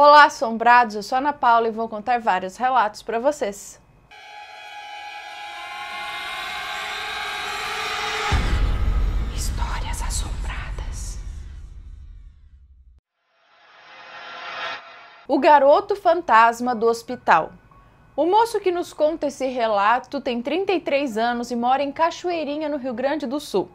Olá, assombrados! Eu sou Ana Paula e vou contar vários relatos para vocês. Histórias assombradas. O garoto fantasma do hospital. O moço que nos conta esse relato tem 33 anos e mora em Cachoeirinha, no Rio Grande do Sul.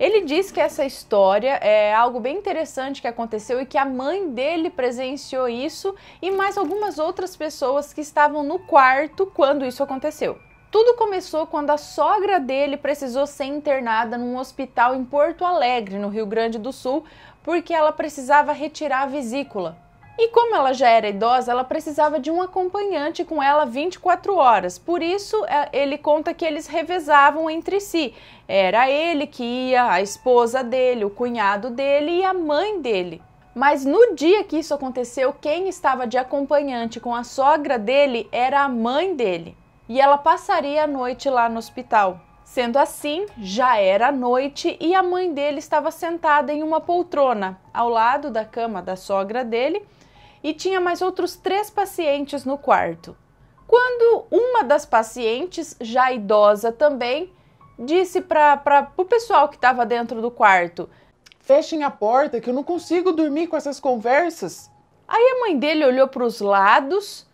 Ele diz que essa história é algo bem interessante que aconteceu e que a mãe dele presenciou isso e mais algumas outras pessoas que estavam no quarto quando isso aconteceu. Tudo começou quando a sogra dele precisou ser internada num hospital em Porto Alegre, no Rio Grande do Sul, porque ela precisava retirar a vesícula. E como ela já era idosa, ela precisava de um acompanhante com ela 24 horas. Por isso, é, ele conta que eles revezavam entre si. Era ele que ia, a esposa dele, o cunhado dele e a mãe dele. Mas no dia que isso aconteceu, quem estava de acompanhante com a sogra dele era a mãe dele. E ela passaria a noite lá no hospital. Sendo assim, já era noite e a mãe dele estava sentada em uma poltrona ao lado da cama da sogra dele e tinha mais outros três pacientes no quarto. Quando uma das pacientes, já idosa também, disse para o pessoal que estava dentro do quarto: Fechem a porta que eu não consigo dormir com essas conversas. Aí a mãe dele olhou para os lados,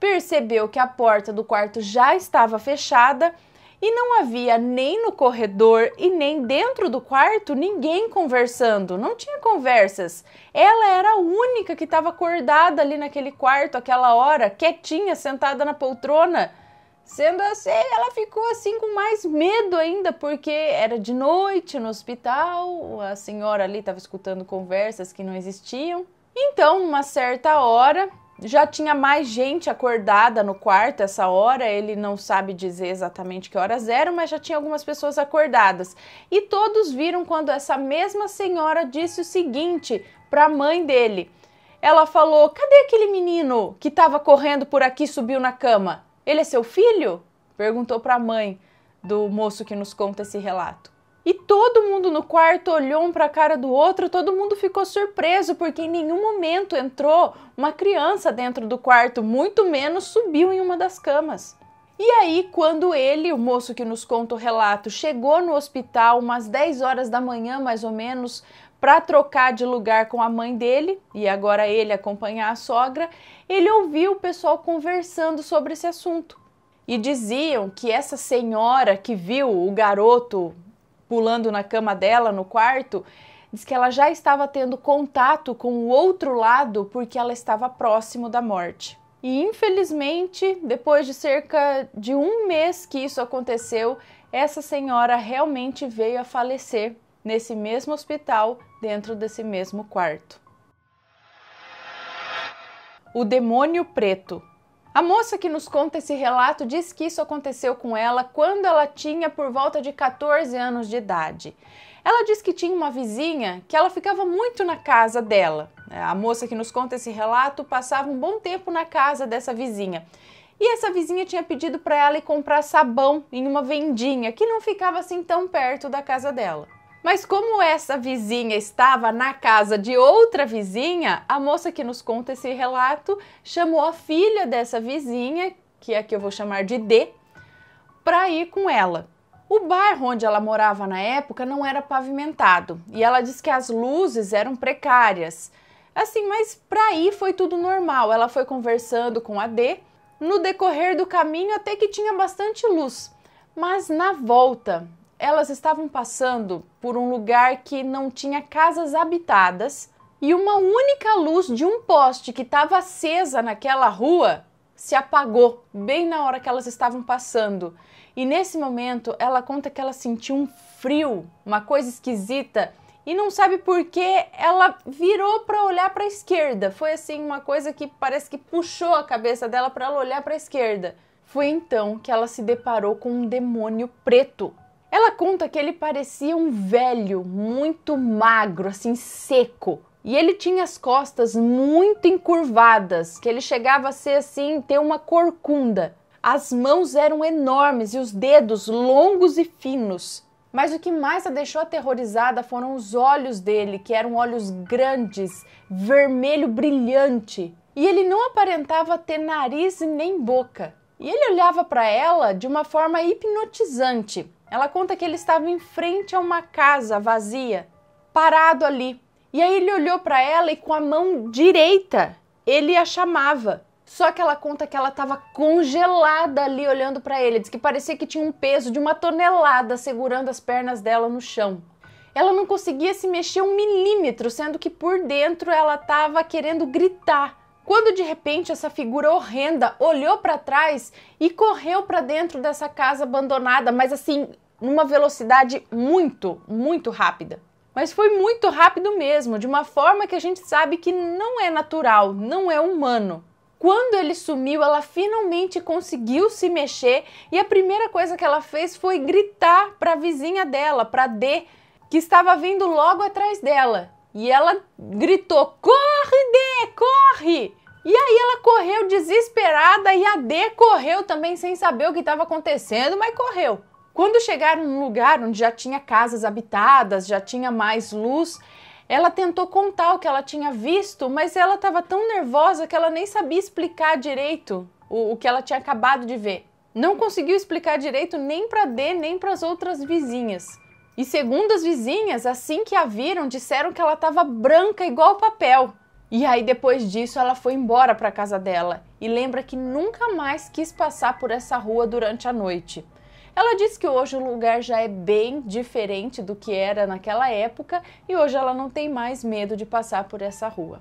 percebeu que a porta do quarto já estava fechada e não havia nem no corredor e nem dentro do quarto ninguém conversando, não tinha conversas. Ela era a única que estava acordada ali naquele quarto, aquela hora, quietinha, sentada na poltrona. Sendo assim, ela ficou assim com mais medo ainda, porque era de noite no hospital, a senhora ali estava escutando conversas que não existiam. Então, numa certa hora, já tinha mais gente acordada no quarto essa hora, ele não sabe dizer exatamente que horas eram, mas já tinha algumas pessoas acordadas. E todos viram quando essa mesma senhora disse o seguinte para a mãe dele. Ela falou: "Cadê aquele menino que estava correndo por aqui, subiu na cama? Ele é seu filho?" perguntou para a mãe do moço que nos conta esse relato. E todo mundo no quarto olhou um para a cara do outro, todo mundo ficou surpreso porque em nenhum momento entrou uma criança dentro do quarto, muito menos subiu em uma das camas. E aí, quando ele, o moço que nos conta o relato, chegou no hospital umas 10 horas da manhã, mais ou menos, para trocar de lugar com a mãe dele e agora ele acompanhar a sogra, ele ouviu o pessoal conversando sobre esse assunto. E diziam que essa senhora que viu o garoto pulando na cama dela no quarto, diz que ela já estava tendo contato com o outro lado porque ela estava próximo da morte. E infelizmente, depois de cerca de um mês que isso aconteceu, essa senhora realmente veio a falecer nesse mesmo hospital, dentro desse mesmo quarto. O demônio preto a moça que nos conta esse relato diz que isso aconteceu com ela quando ela tinha por volta de 14 anos de idade. Ela diz que tinha uma vizinha que ela ficava muito na casa dela. É, a moça que nos conta esse relato passava um bom tempo na casa dessa vizinha. E essa vizinha tinha pedido para ela ir comprar sabão em uma vendinha que não ficava assim tão perto da casa dela. Mas como essa vizinha estava na casa de outra vizinha, a moça que nos conta esse relato chamou a filha dessa vizinha, que é que eu vou chamar de D, para ir com ela. O bairro onde ela morava na época não era pavimentado e ela diz que as luzes eram precárias. Assim, mas para ir foi tudo normal. Ela foi conversando com a D no decorrer do caminho até que tinha bastante luz. Mas na volta, elas estavam passando por um lugar que não tinha casas habitadas e uma única luz de um poste que estava acesa naquela rua se apagou bem na hora que elas estavam passando. E nesse momento ela conta que ela sentiu um frio, uma coisa esquisita e não sabe por que ela virou para olhar para a esquerda. Foi assim uma coisa que parece que puxou a cabeça dela para ela olhar para a esquerda. Foi então que ela se deparou com um demônio preto ela conta que ele parecia um velho, muito magro, assim seco. E ele tinha as costas muito encurvadas, que ele chegava a ser assim, ter uma corcunda. As mãos eram enormes e os dedos longos e finos. Mas o que mais a deixou aterrorizada foram os olhos dele, que eram olhos grandes, vermelho brilhante. E ele não aparentava ter nariz nem boca. E ele olhava para ela de uma forma hipnotizante. Ela conta que ele estava em frente a uma casa vazia, parado ali. E aí ele olhou para ela e com a mão direita ele a chamava. Só que ela conta que ela estava congelada ali olhando para ele, diz que parecia que tinha um peso de uma tonelada segurando as pernas dela no chão. Ela não conseguia se mexer um milímetro, sendo que por dentro ela estava querendo gritar. Quando de repente essa figura horrenda olhou para trás e correu para dentro dessa casa abandonada, mas assim, numa velocidade muito, muito rápida. Mas foi muito rápido mesmo, de uma forma que a gente sabe que não é natural, não é humano. Quando ele sumiu, ela finalmente conseguiu se mexer e a primeira coisa que ela fez foi gritar para a vizinha dela, para D, que estava vindo logo atrás dela. E ela gritou: "Corre, D, corre!" E aí ela correu desesperada e a D correu também sem saber o que estava acontecendo, mas correu. Quando chegaram num lugar onde já tinha casas habitadas, já tinha mais luz, ela tentou contar o que ela tinha visto, mas ela estava tão nervosa que ela nem sabia explicar direito o, o, que ela tinha acabado de ver. Não conseguiu explicar direito nem para D nem para as outras vizinhas. E segundo as vizinhas, assim que a viram, disseram que ela estava branca igual papel. E aí depois disso ela foi embora para casa dela e lembra que nunca mais quis passar por essa rua durante a noite. Ela disse que hoje o lugar já é bem diferente do que era naquela época e hoje ela não tem mais medo de passar por essa rua.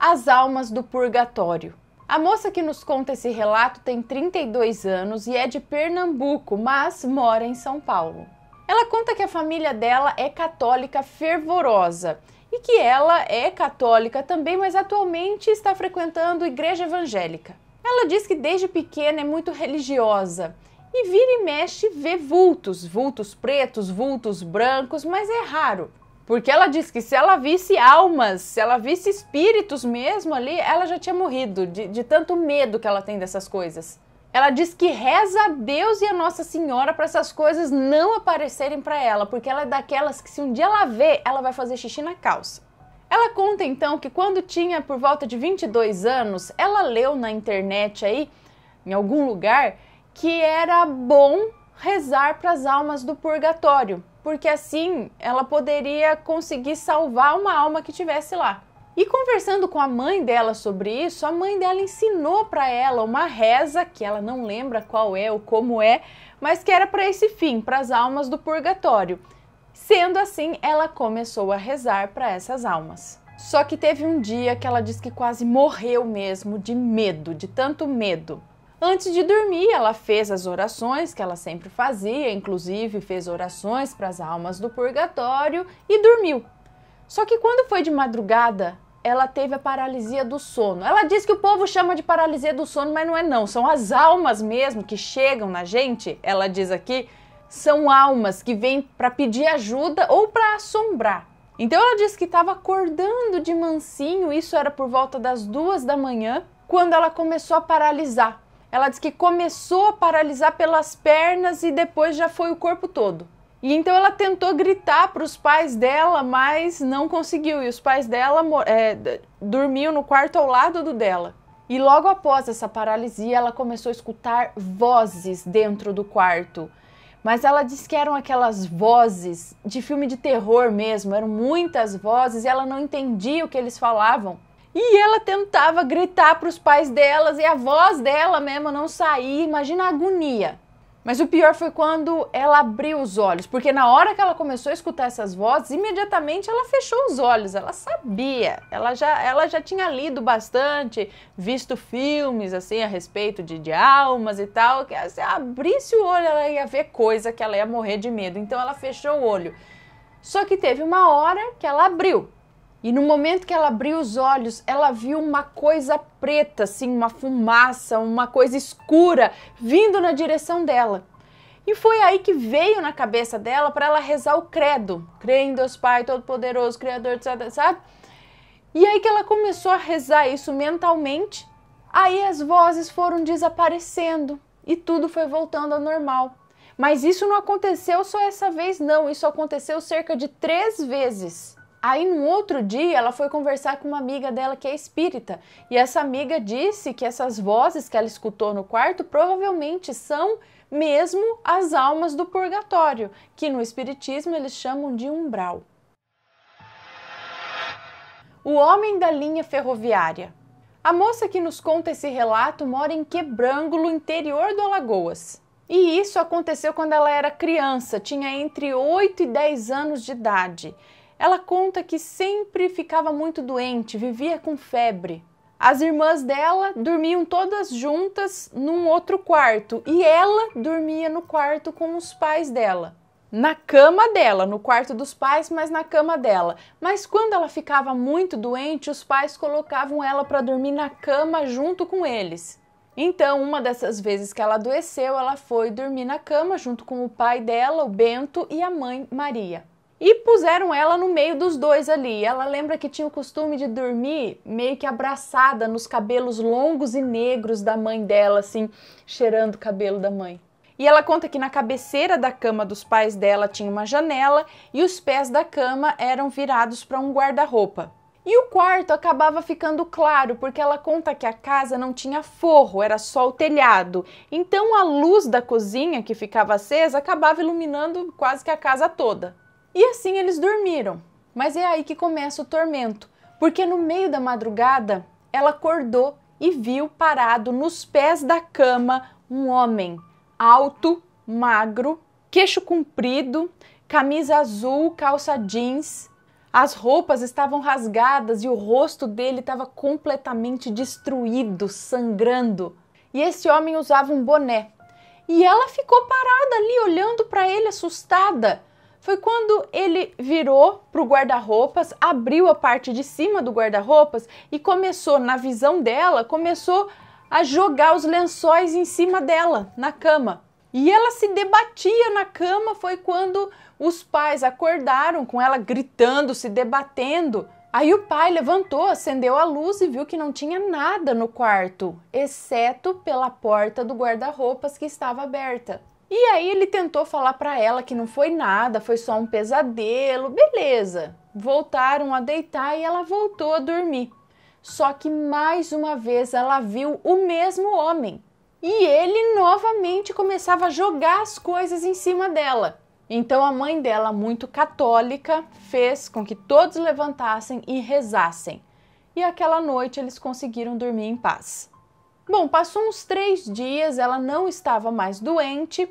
As almas do purgatório. A moça que nos conta esse relato tem 32 anos e é de Pernambuco, mas mora em São Paulo. Ela conta que a família dela é católica fervorosa e que ela é católica também, mas atualmente está frequentando igreja evangélica. Ela diz que desde pequena é muito religiosa e vira e mexe vê vultos, vultos pretos, vultos brancos, mas é raro. Porque ela diz que se ela visse almas, se ela visse espíritos mesmo ali, ela já tinha morrido, de, de tanto medo que ela tem dessas coisas. Ela diz que reza a Deus e a Nossa Senhora para essas coisas não aparecerem para ela, porque ela é daquelas que se um dia ela vê, ela vai fazer xixi na calça. Ela conta então que quando tinha por volta de 22 anos, ela leu na internet aí, em algum lugar, que era bom rezar para as almas do purgatório, porque assim ela poderia conseguir salvar uma alma que tivesse lá. E conversando com a mãe dela sobre isso, a mãe dela ensinou para ela uma reza que ela não lembra qual é ou como é, mas que era para esse fim, para as almas do purgatório. Sendo assim, ela começou a rezar para essas almas. Só que teve um dia que ela disse que quase morreu mesmo de medo, de tanto medo. Antes de dormir, ela fez as orações que ela sempre fazia, inclusive fez orações para as almas do purgatório e dormiu. Só que quando foi de madrugada, ela teve a paralisia do sono. Ela diz que o povo chama de paralisia do sono, mas não é não, são as almas mesmo que chegam na gente, ela diz aqui, são almas que vêm para pedir ajuda ou para assombrar. Então ela disse que estava acordando de mansinho, isso era por volta das duas da manhã, quando ela começou a paralisar. Ela disse que começou a paralisar pelas pernas e depois já foi o corpo todo. E então ela tentou gritar para os pais dela, mas não conseguiu. E os pais dela é, dormiam no quarto ao lado do dela. E logo após essa paralisia, ela começou a escutar vozes dentro do quarto mas ela disse que eram aquelas vozes de filme de terror mesmo, eram muitas vozes e ela não entendia o que eles falavam. E ela tentava gritar para os pais delas e a voz dela mesmo não saía. Imagina a agonia. Mas o pior foi quando ela abriu os olhos, porque na hora que ela começou a escutar essas vozes, imediatamente ela fechou os olhos, ela sabia, ela já, ela já tinha lido bastante, visto filmes assim a respeito de, de almas e tal, que se abrisse o olho ela ia ver coisa que ela ia morrer de medo, então ela fechou o olho. Só que teve uma hora que ela abriu, e no momento que ela abriu os olhos, ela viu uma coisa preta, assim, uma fumaça, uma coisa escura vindo na direção dela. E foi aí que veio na cabeça dela para ela rezar o credo. Creio em Deus Pai Todo-Poderoso, Criador, sabe? E aí que ela começou a rezar isso mentalmente. Aí as vozes foram desaparecendo e tudo foi voltando ao normal. Mas isso não aconteceu só essa vez, não. Isso aconteceu cerca de três vezes. Aí no outro dia ela foi conversar com uma amiga dela que é espírita, e essa amiga disse que essas vozes que ela escutou no quarto provavelmente são mesmo as almas do purgatório, que no espiritismo eles chamam de umbral. O homem da linha ferroviária. A moça que nos conta esse relato mora em Quebrangulo, interior do Alagoas. E isso aconteceu quando ela era criança, tinha entre 8 e 10 anos de idade. Ela conta que sempre ficava muito doente, vivia com febre. As irmãs dela dormiam todas juntas num outro quarto e ela dormia no quarto com os pais dela. Na cama dela, no quarto dos pais, mas na cama dela. Mas quando ela ficava muito doente, os pais colocavam ela para dormir na cama junto com eles. Então, uma dessas vezes que ela adoeceu, ela foi dormir na cama junto com o pai dela, o Bento, e a mãe Maria e puseram ela no meio dos dois ali. Ela lembra que tinha o costume de dormir meio que abraçada nos cabelos longos e negros da mãe dela, assim, cheirando o cabelo da mãe. E ela conta que na cabeceira da cama dos pais dela tinha uma janela e os pés da cama eram virados para um guarda-roupa. E o quarto acabava ficando claro, porque ela conta que a casa não tinha forro, era só o telhado. Então a luz da cozinha que ficava acesa acabava iluminando quase que a casa toda. E assim eles dormiram. Mas é aí que começa o tormento, porque no meio da madrugada ela acordou e viu parado nos pés da cama um homem alto, magro, queixo comprido, camisa azul, calça jeans. As roupas estavam rasgadas e o rosto dele estava completamente destruído, sangrando. E esse homem usava um boné. E ela ficou parada ali olhando para ele assustada foi quando ele virou para o guarda-roupas, abriu a parte de cima do guarda-roupas e começou, na visão dela, começou a jogar os lençóis em cima dela, na cama. E ela se debatia na cama, foi quando os pais acordaram com ela gritando, se debatendo. Aí o pai levantou, acendeu a luz e viu que não tinha nada no quarto, exceto pela porta do guarda-roupas que estava aberta. E aí ele tentou falar para ela que não foi nada, foi só um pesadelo, beleza. Voltaram a deitar e ela voltou a dormir. Só que mais uma vez ela viu o mesmo homem. E ele novamente começava a jogar as coisas em cima dela. Então a mãe dela, muito católica, fez com que todos levantassem e rezassem. E aquela noite eles conseguiram dormir em paz. Bom, passou uns três dias, ela não estava mais doente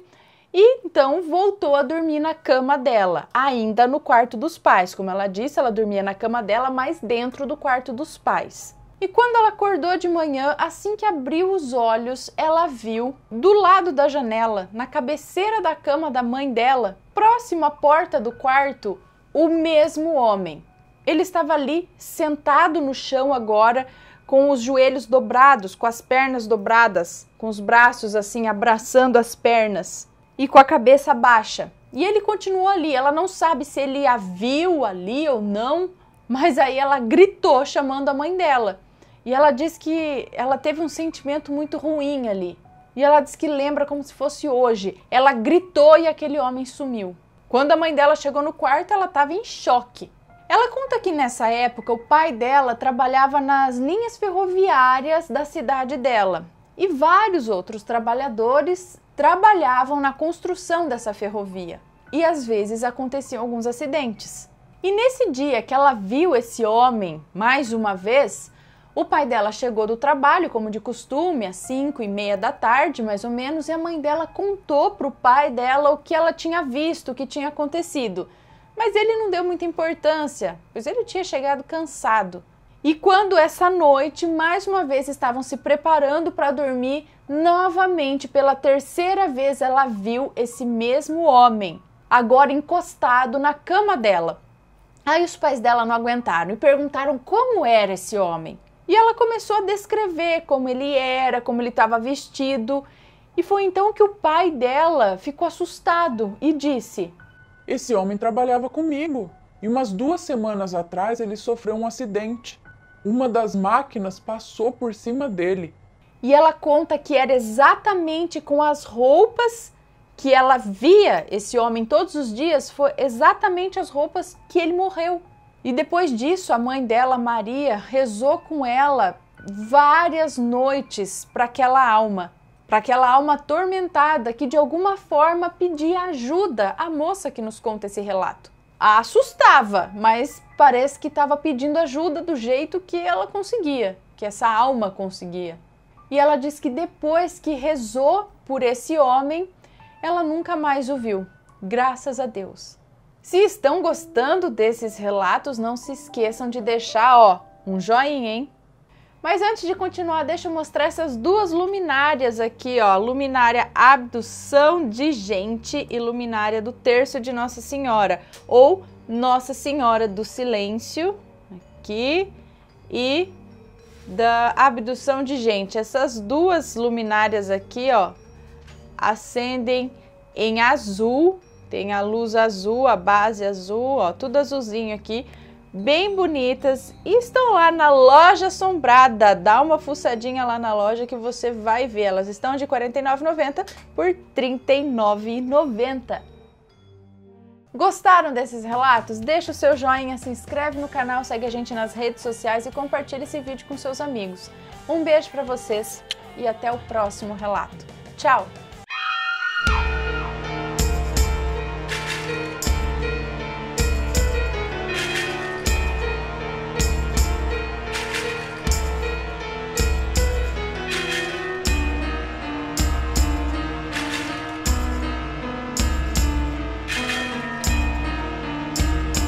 e então voltou a dormir na cama dela, ainda no quarto dos pais. Como ela disse, ela dormia na cama dela, mas dentro do quarto dos pais. E quando ela acordou de manhã, assim que abriu os olhos, ela viu do lado da janela, na cabeceira da cama da mãe dela, próximo à porta do quarto, o mesmo homem. Ele estava ali sentado no chão agora, com os joelhos dobrados, com as pernas dobradas, com os braços assim abraçando as pernas e com a cabeça baixa. E ele continuou ali, ela não sabe se ele a viu ali ou não, mas aí ela gritou chamando a mãe dela. E ela diz que ela teve um sentimento muito ruim ali. E ela diz que lembra como se fosse hoje. Ela gritou e aquele homem sumiu. Quando a mãe dela chegou no quarto, ela estava em choque. Ela conta que nessa época o pai dela trabalhava nas linhas ferroviárias da cidade dela e vários outros trabalhadores trabalhavam na construção dessa ferrovia e às vezes aconteciam alguns acidentes. E nesse dia que ela viu esse homem mais uma vez, o pai dela chegou do trabalho, como de costume, às 5 e meia da tarde, mais ou menos, e a mãe dela contou para o pai dela o que ela tinha visto, o que tinha acontecido. Mas ele não deu muita importância, pois ele tinha chegado cansado. E quando essa noite, mais uma vez estavam se preparando para dormir, novamente, pela terceira vez, ela viu esse mesmo homem, agora encostado na cama dela. Aí os pais dela não aguentaram e perguntaram como era esse homem. E ela começou a descrever como ele era, como ele estava vestido. E foi então que o pai dela ficou assustado e disse: esse homem trabalhava comigo e umas duas semanas atrás ele sofreu um acidente. Uma das máquinas passou por cima dele. E ela conta que era exatamente com as roupas que ela via esse homem todos os dias, foi exatamente as roupas que ele morreu. E depois disso, a mãe dela, Maria, rezou com ela várias noites para aquela alma para aquela alma atormentada que de alguma forma pedia ajuda à moça que nos conta esse relato. A assustava, mas parece que estava pedindo ajuda do jeito que ela conseguia, que essa alma conseguia. E ela diz que depois que rezou por esse homem, ela nunca mais o viu. Graças a Deus. Se estão gostando desses relatos, não se esqueçam de deixar, ó, um joinha, hein? Mas antes de continuar, deixa eu mostrar essas duas luminárias aqui, ó. Luminária Abdução de Gente e luminária do Terço de Nossa Senhora, ou Nossa Senhora do Silêncio, aqui, e da Abdução de Gente. Essas duas luminárias aqui, ó, acendem em azul, tem a luz azul, a base azul, ó, tudo azulzinho aqui bem bonitas e estão lá na loja assombrada. Dá uma fuçadinha lá na loja que você vai ver. Elas estão de R$ 49,90 por R$ 39,90. Gostaram desses relatos? Deixa o seu joinha, se inscreve no canal, segue a gente nas redes sociais e compartilha esse vídeo com seus amigos. Um beijo para vocês e até o próximo relato. Tchau!